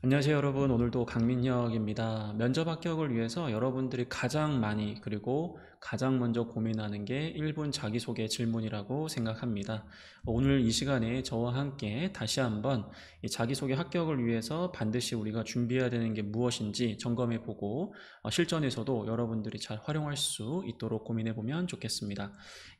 안녕하세요 여러분 오늘도 강민혁입니다 면접 합격을 위해서 여러분들이 가장 많이 그리고 가장 먼저 고민하는 게 1분 자기소개 질문이라고 생각합니다. 오늘 이 시간에 저와 함께 다시 한번 자기소개 합격을 위해서 반드시 우리가 준비해야 되는 게 무엇인지 점검해 보고 어, 실전에서도 여러분들이 잘 활용할 수 있도록 고민해 보면 좋겠습니다.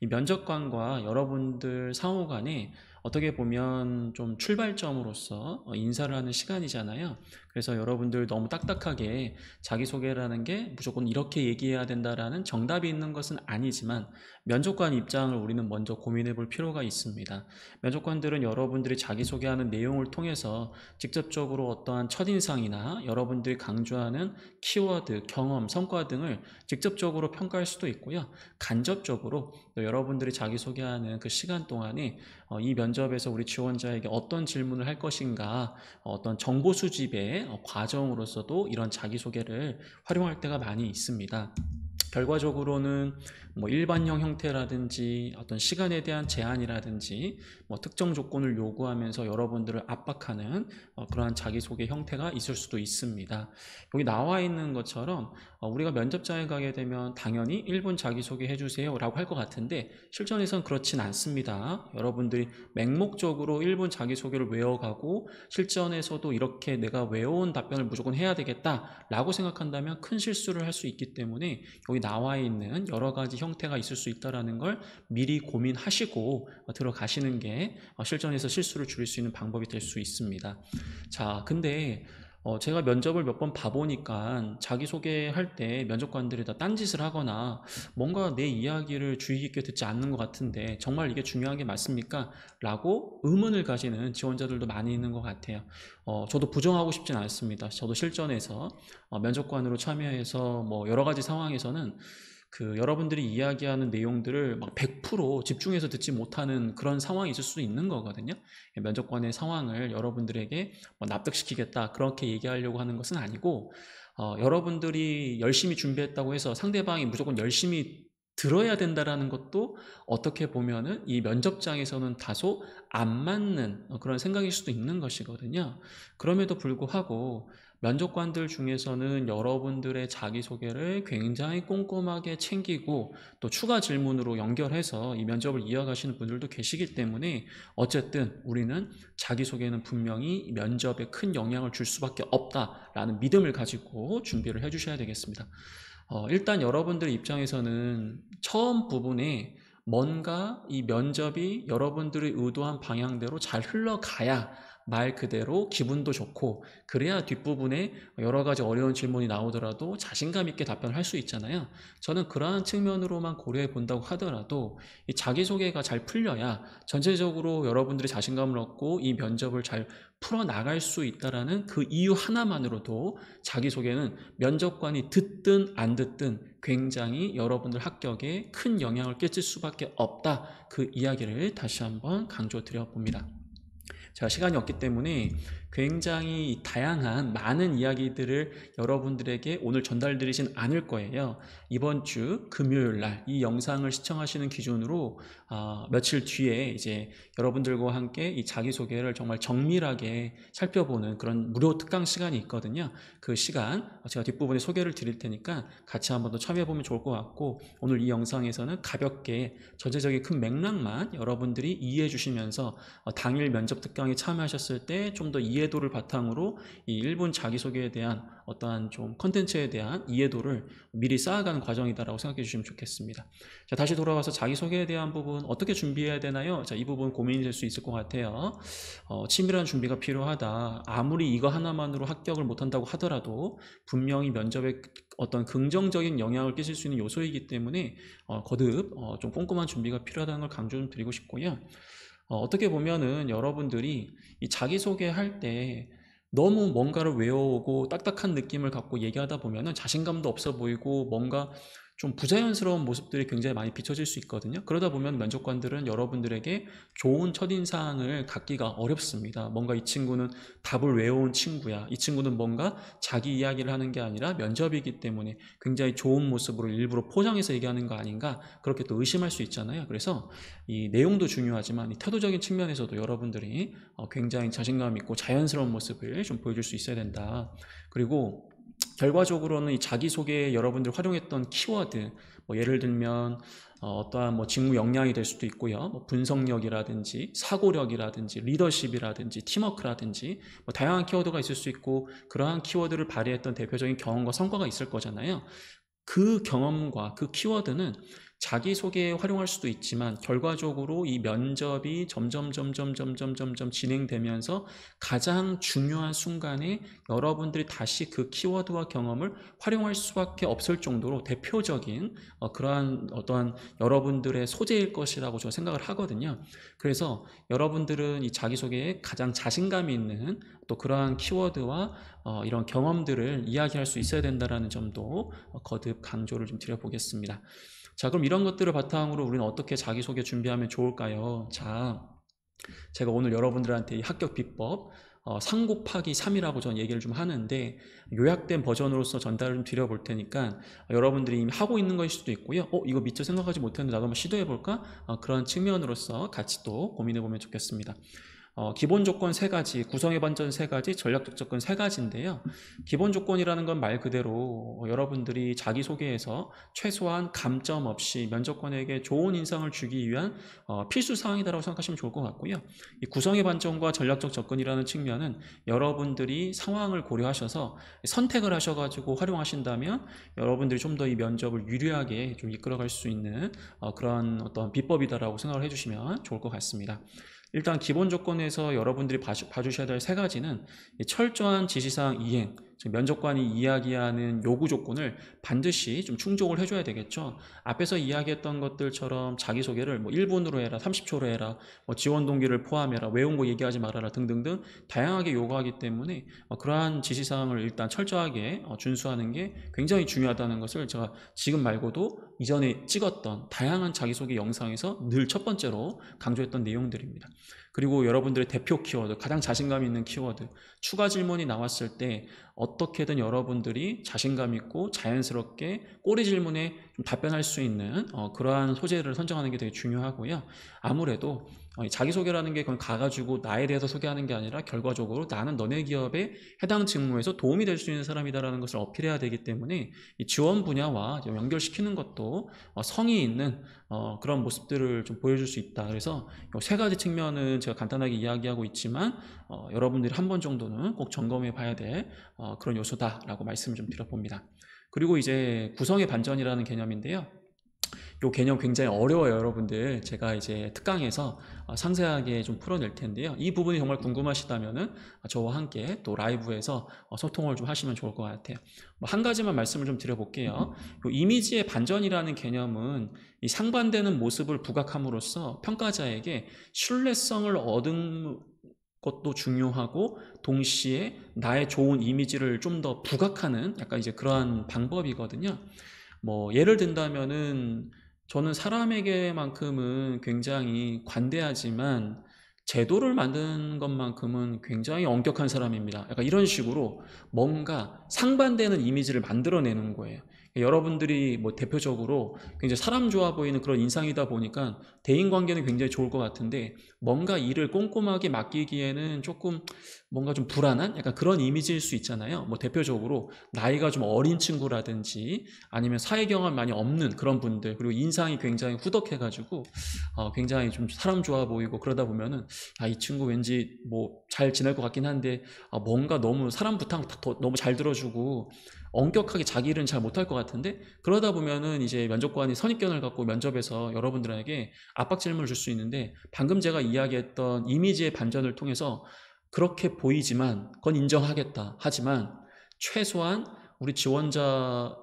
면접관과 여러분들 상호 간에 어떻게 보면 좀 출발점으로서 어, 인사를 하는 시간이잖아요. 그래서 여러분들 너무 딱딱하게 자기소개라는 게 무조건 이렇게 얘기해야 된다라는 정답이 있는 것은 아니지만 면접관 입장을 우리는 먼저 고민해 볼 필요가 있습니다. 면접관들은 여러분들이 자기소개하는 내용을 통해서 직접적으로 어떠한 첫인상이나 여러분들이 강조하는 키워드, 경험, 성과 등을 직접적으로 평가할 수도 있고요. 간접적으로 여러분들이 자기소개하는 그 시간 동안에 어, 이 면접에서 우리 지원자에게 어떤 질문을 할 것인가 어, 어떤 정보 수집의 어, 과정으로서도 이런 자기소개를 활용할 때가 많이 있습니다. 결과적으로는 뭐 일반형 형태라든지 어떤 시간에 대한 제한이라든지 뭐 특정 조건을 요구하면서 여러분들을 압박하는 어, 그러한 자기소개 형태가 있을 수도 있습니다. 여기 나와 있는 것처럼 어, 우리가 면접자에 가게 되면 당연히 1분 자기소개 해주세요 라고 할 것 같은데 실전에선 그렇진 않습니다. 여러분들이 맹목적으로 1분 자기소개를 외워가고 실전에서도 이렇게 내가 외워온 답변을 무조건 해야 되겠다 라고 생각한다면 큰 실수를 할 수 있기 때문에 여기 여기 나와 있는 여러 가지 형태가 있을 수 있다는 걸 미리 고민하시고 어, 들어가시는 게 어, 실전에서 실수를 줄일 수 있는 방법이 될 수 있습니다. 자, 근데 어, 제가 면접을 몇 번 봐보니까 자기소개할 때 면접관들이 다 딴짓을 하거나 뭔가 내 이야기를 주의 깊게 듣지 않는 것 같은데 정말 이게 중요한 게 맞습니까? 라고 의문을 가지는 지원자들도 많이 있는 것 같아요. 어, 저도 부정하고 싶진 않습니다. 저도 실전에서 어, 면접관으로 참여해서 뭐 여러 가지 상황에서는 그 여러분들이 이야기하는 내용들을 막 100% 집중해서 듣지 못하는 그런 상황이 있을 수 있는 거거든요. 예, 면접관의 상황을 여러분들에게 뭐 납득시키겠다 그렇게 얘기하려고 하는 것은 아니고 어, 여러분들이 열심히 준비했다고 해서 상대방이 무조건 열심히 들어야 된다라는 것도 어떻게 보면은 이 면접장에서는 다소 안 맞는 어, 그런 생각일 수도 있는 것이거든요. 그럼에도 불구하고 면접관들 중에서는 여러분들의 자기소개를 굉장히 꼼꼼하게 챙기고 또 추가 질문으로 연결해서 이 면접을 이어가시는 분들도 계시기 때문에 어쨌든 우리는 자기소개는 분명히 면접에 큰 영향을 줄 수밖에 없다라는 믿음을 가지고 준비를 해주셔야 되겠습니다. 어, 일단 여러분들 입장에서는 처음 부분에 뭔가 이 면접이 여러분들이 의도한 방향대로 잘 흘러가야 말 그대로 기분도 좋고 그래야 뒷부분에 여러 가지 어려운 질문이 나오더라도 자신감 있게 답변할 을수 있잖아요. 저는 그러한 측면으로만 고려해 본다고 하더라도 자기소개가 잘 풀려야 전체적으로 여러분들이 자신감을 얻고 이 면접을 잘 풀어나갈 수 있다라는 그 이유 하나만으로도 자기소개는 면접관이 듣든 안 듣든 굉장히 여러분들 합격에 큰 영향을 끼칠 수밖에 없다. 그 이야기를 다시 한번 강조드려 봅니다. 제가 시간이 없기 때문에 굉장히 다양한 많은 이야기들을 여러분들에게 오늘 전달드리진 않을 거예요. 이번 주 금요일 날 이 영상을 시청하시는 기준으로 아, 며칠 뒤에 이제 여러분들과 함께 이 자기소개를 정말 정밀하게 살펴보는 그런 무료 특강 시간이 있거든요. 그 시간 제가 뒷부분에 소개를 드릴 테니까 같이 한 번 더 참여해보면 좋을 것 같고 오늘 이 영상에서는 가볍게 전체적인 큰 맥락만 여러분들이 이해해 주시면서 어, 당일 면접 특강에 참여하셨을 때 좀 더 이해도를 바탕으로 이 일본 자기소개에 대한 어떠한 좀 컨텐츠에 대한 이해도를 미리 쌓아가는 과정이다라고 생각해 주시면 좋겠습니다. 자, 다시 돌아와서 자기소개에 대한 부분 어떻게 준비해야 되나요? 자, 이 부분 고민이 될 수 있을 것 같아요. 어, 치밀한 준비가 필요하다. 아무리 이거 하나만으로 합격을 못한다고 하더라도 분명히 면접에 어떤 긍정적인 영향을 끼칠 수 있는 요소이기 때문에 어, 거듭 어, 좀 꼼꼼한 준비가 필요하다는 걸 강조 좀 드리고 싶고요. 어, 어떻게 보면은 여러분들이 이 자기소개할 때 너무 뭔가를 외워오고 딱딱한 느낌을 갖고 얘기하다 보면 자신감도 없어 보이고 뭔가 좀 부자연스러운 모습들이 굉장히 많이 비춰질 수 있거든요. 그러다 보면 면접관들은 여러분들에게 좋은 첫인상을 갖기가 어렵습니다. 뭔가 이 친구는 답을 외워온 친구야. 이 친구는 뭔가 자기 이야기를 하는 게 아니라 면접이기 때문에 굉장히 좋은 모습으로 일부러 포장해서 얘기하는 거 아닌가 그렇게 또 의심할 수 있잖아요. 그래서 이 내용도 중요하지만 이 태도적인 측면에서도 여러분들이 어, 굉장히 자신감 있고 자연스러운 모습을 좀 보여줄 수 있어야 된다. 그리고 결과적으로는 이 자기소개에 여러분들 활용했던 키워드 뭐 예를 들면 어, 떠한뭐 직무 역량이 될 수도 있고요. 뭐 분석력이라든지 사고력이라든지 리더십이라든지 팀워크라든지 뭐 다양한 키워드가 있을 수 있고 그러한 키워드를 발휘했던 대표적인 경험과 성과가 있을 거잖아요. 그 경험과 그 키워드는 자기소개에 활용할 수도 있지만 결과적으로 이 면접이 점점 점점 점점 점점 진행되면서 가장 중요한 순간에 여러분들이 다시 그 키워드와 경험을 활용할 수밖에 없을 정도로 대표적인 어, 그러한 어떠한 여러분들의 소재일 것이라고 저 생각을 하거든요. 그래서 여러분들은 이 자기소개에 가장 자신감이 있는 또 그러한 키워드와 어, 이런 경험들을 이야기할 수 있어야 된다라는 점도 거듭 강조를 좀 드려보겠습니다. 자, 그럼 이런 것들을 바탕으로 우리는 어떻게 자기소개 준비하면 좋을까요? 자, 제가 오늘 여러분들한테 이 합격 비법, 어, 3 곱하기 3이라고 전 얘기를 좀 하는데 요약된 버전으로서 전달을 좀 드려볼 테니까 여러분들이 이미 하고 있는 것일 수도 있고요. 어, 이거 미처 생각하지 못했는데 나도 한번 시도해볼까? 어, 그런 측면으로서 같이 또 고민해보면 좋겠습니다. 어, 기본 조건 세 가지, 구성의 반전 세 가지, 전략적 조건 세 가지인데요. 기본 조건이라는 건 말 그대로 어, 여러분들이 자기소개에서 최소한 감점 없이 면접관에게 좋은 인상을 주기 위한 어, 필수 사항이다라고 생각하시면 좋을 것 같고요. 구성의 반전과 전략적 접근이라는 측면은 여러분들이 상황을 고려하셔서 선택을 하셔가지고 활용하신다면 여러분들이 좀 더 이 면접을 유리하게 좀 이끌어갈 수 있는 어, 그런 어떤 비법이다라고 생각을 해주시면 좋을 것 같습니다. 일단 기본 조건에서 여러분들이 봐주, 셔야될 세 가지는 철저한 지시사항 이행, 면접관이 이야기하는 요구 조건을 반드시 좀 충족을 해줘야 되겠죠. 앞에서 이야기했던 것들처럼 자기소개를 뭐 1분으로 해라, 30초로 해라, 뭐 지원 동기를 포함해라, 외운 거 얘기하지 말아라 등등등 다양하게 요구하기 때문에 어, 그러한 지시사항을 일단 철저하게 어, 준수하는 게 굉장히 중요하다는 것을 제가 지금 말고도 이전에 찍었던 다양한 자기소개 영상에서 늘 첫 번째로 강조했던 내용들입니다. 그리고 여러분들의 대표 키워드, 가장 자신감 있는 키워드, 추가 질문이 나왔을 때 어떻게든 여러분들이 자신감 있고 자연스럽게 꼬리 질문에 답변할 수 있는 어, 그러한 소재를 선정하는 게 되게 중요하고요. 아무래도 어, 자기소개라는 게 그건 가가지고 나에 대해서 소개하는 게 아니라 결과적으로 나는 너네 기업에 해당 직무에서 도움이 될 수 있는 사람이다라는 것을 어필해야 되기 때문에 지원 분야와 연결시키는 것도 어, 성의 있는 어, 그런 모습들을 좀 보여줄 수 있다. 그래서 세 가지 측면은 제가 간단하게 이야기하고 있지만 어, 여러분들이 한 번 정도는 꼭 점검해 봐야 될 어, 그런 요소다라고 말씀을 좀 드려봅니다. 그리고 이제 구성의 반전이라는 개념인데요. 이 개념 굉장히 어려워요 여러분들 제가 이제 특강에서 아, 상세하게 좀 풀어낼 텐데요 이 부분이 정말 궁금하시다면은 저와 함께 또 라이브에서 어, 소통을 좀 하시면 좋을 것 같아요 뭐 한 가지만 말씀을 좀 드려볼게요 이미지의 반전이라는 개념은 상반되는 모습을 부각함으로써 평가자에게 신뢰성을 얻은 것도 중요하고 동시에 나의 좋은 이미지를 좀 더 부각하는 약간 이제 그러한 방법이거든요. 뭐 예를 든다면은 저는 사람에게만큼은 굉장히 관대하지만 제도를 만든 것만큼은 굉장히 엄격한 사람입니다. 약간 이런 식으로 뭔가 상반되는 이미지를 만들어내는 거예요. 그러니까 여러분들이 뭐 대표적으로 굉장히 사람 좋아 보이는 그런 인상이다 보니까 대인 관계는 굉장히 좋을 것 같은데 뭔가 일을 꼼꼼하게 맡기기에는 조금 뭔가 좀 불안한 약간 그런 이미지일 수 있잖아요. 뭐 대표적으로 나이가 좀 어린 친구라든지 아니면 사회 경험 많이 없는 그런 분들 그리고 인상이 굉장히 후덕해가지고 어 굉장히 좀 사람 좋아 보이고 그러다 보면은 아 이 친구 왠지 뭐 잘 지낼 것 같긴 한데 아 뭔가 너무 사람 부탁 너무 잘 들어주고 엄격하게 자기 일은 잘 못할 것 같은데 그러다 보면은 이제 면접관이 선입견을 갖고 면접에서 여러분들에게 압박 질문을 줄 수 있는데 방금 제가 이야기했던 이미지의 반전을 통해서 그렇게 보이지만 그건 인정하겠다. 하지만 최소한 우리 지원자가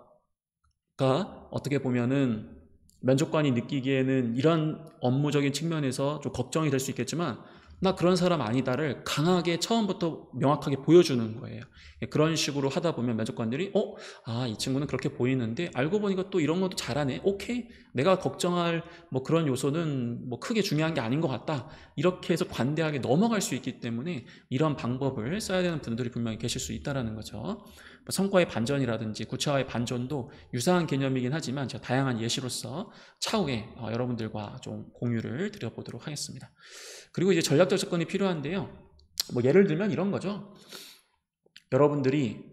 어떻게 보면은 면접관이 느끼기에는 이런 업무적인 측면에서 좀 걱정이 될 수 있겠지만 나 그런 사람 아니다를 강하게 처음부터 명확하게 보여주는 거예요. 예, 그런 식으로 하다 보면 면접관들이 어? 아, 이 친구는 그렇게 보이는데 알고 보니까 또 이런 것도 잘하네. 오케이. 내가 걱정할 뭐 그런 요소는 뭐 크게 중요한 게 아닌 것 같다. 이렇게 해서 관대하게 넘어갈 수 있기 때문에 이런 방법을 써야 되는 분들이 분명히 계실 수 있다라는 거죠. 뭐 성과의 반전이라든지 구체화의 반전도 유사한 개념이긴 하지만 제가 다양한 예시로서 차후에 어, 여러분들과 좀 공유를 드려보도록 하겠습니다. 그리고 이제 전략적 접근이 필요한데요. 뭐 예를 들면 이런 거죠. 여러분들이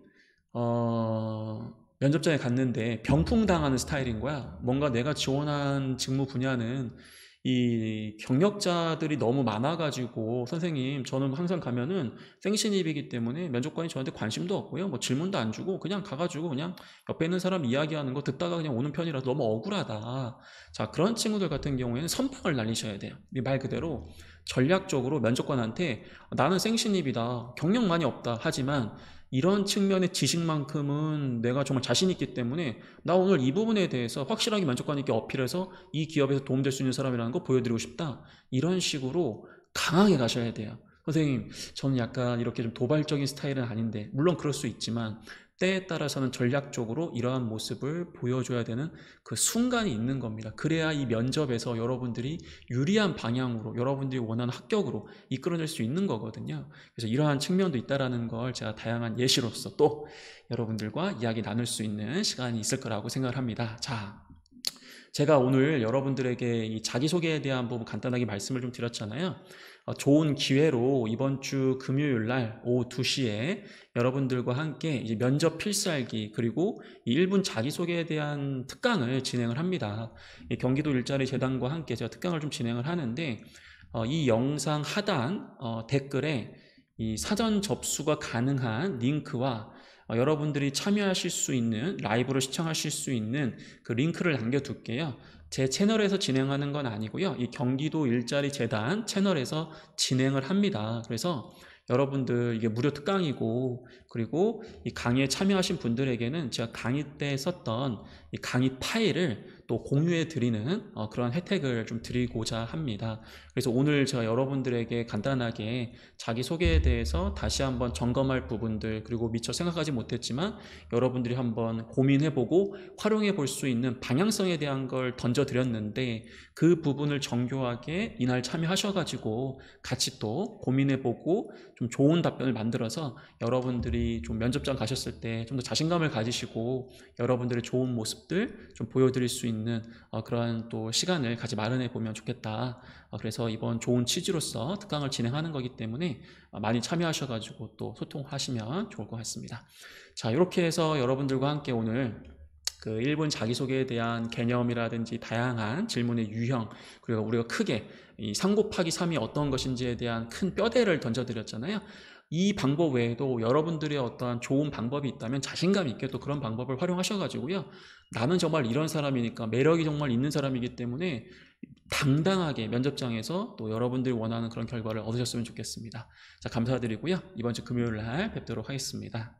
어, 면접장에 갔는데 병풍 당하는 스타일인 거야. 뭔가 내가 지원한 직무 분야는 이 경력자들이 너무 많아가지고 선생님 저는 항상 가면은 생신입이기 때문에 면접관이 저한테 관심도 없고요 뭐 질문도 안 주고 그냥 가가지고 그냥 옆에 있는 사람 이야기하는 거 듣다가 그냥 오는 편이라서 너무 억울하다 자 그런 친구들 같은 경우에는 선풍을 날리셔야 돼요 말 그대로 전략적으로 면접관한테 나는 생신입이다 경력 많이 없다 하지만 이런 측면의 지식만큼은 내가 정말 자신 있기 때문에 나 오늘 이 부분에 대해서 확실하게 만족감 있게 어필해서 이 기업에서 도움될 수 있는 사람이라는 거 보여드리고 싶다. 이런 식으로 강하게 가셔야 돼요. 선생님, 저는 약간 이렇게 좀 도발적인 스타일은 아닌데, 물론 그럴 수 있지만, 때에 따라서는 전략적으로 이러한 모습을 보여줘야 되는 그 순간이 있는 겁니다. 그래야 이 면접에서 여러분들이 유리한 방향으로 여러분들이 원하는 합격으로 이끌어낼 수 있는 거거든요. 그래서 이러한 측면도 있다라는 걸 제가 다양한 예시로서 또 여러분들과 이야기 나눌 수 있는 시간이 있을 거라고 생각을 합니다. 자, 제가 오늘 여러분들에게 이 자기소개에 대한 부분 간단하게 말씀을 좀 드렸잖아요. 어, 좋은 기회로 이번 주 금요일 날 오후 2시에 여러분들과 함께 이제 면접 필살기 그리고 1분 자기소개에 대한 특강을 진행을 합니다. 경기도 일자리 재단과 함께 제가 특강을 좀 진행을 하는데 어, 이 영상 하단 어, 댓글에 이 사전 접수가 가능한 링크와 어, 여러분들이 참여하실 수 있는 라이브로 시청하실 수 있는 그 링크를 남겨둘게요. 제 채널에서 진행하는 건 아니고요. 이 경기도 일자리 재단 채널에서 진행을 합니다. 그래서 여러분들 이게 무료 특강이고 그리고 이 강의에 참여하신 분들에게는 제가 강의 때 썼던 이 강의 파일을 또 공유해 드리는 어, 그런 혜택을 좀 드리고자 합니다. 그래서 오늘 제가 여러분들에게 간단하게 자기소개에 대해서 다시 한번 점검할 부분들 그리고 미처 생각하지 못했지만 여러분들이 한번 고민해보고 활용해 볼 수 있는 방향성에 대한 걸 던져드렸는데 그 부분을 정교하게 이날 참여하셔가지고 같이 또 고민해보고 좀 좋은 답변을 만들어서 여러분들이 좀 면접장 가셨을 때 좀 더 자신감을 가지시고 여러분들의 좋은 모습들 좀 보여드릴 수 있는 어, 그러한 또 시간을 같이 마련해 보면 좋겠다. 어, 그래서 이번 좋은 취지로서 특강을 진행하는 거기 때문에 어, 많이 참여하셔가지고 또 소통하시면 좋을 것 같습니다. 자, 이렇게 해서 여러분들과 함께 오늘 그 일본 자기소개에 대한 개념이라든지 다양한 질문의 유형 그리고 우리가 크게 이상고파기 3이 어떤 것인지에 대한 큰 뼈대를 던져드렸잖아요 이 방법 외에도 여러분들의 어떠한 좋은 방법이 있다면 자신감 있게 또 그런 방법을 활용하셔가지고요. 나는 정말 이런 사람이니까 매력이 정말 있는 사람이기 때문에 당당하게 면접장에서 또 여러분들이 원하는 그런 결과를 얻으셨으면 좋겠습니다. 자, 감사드리고요. 이번 주 금요일 날 뵙도록 하겠습니다.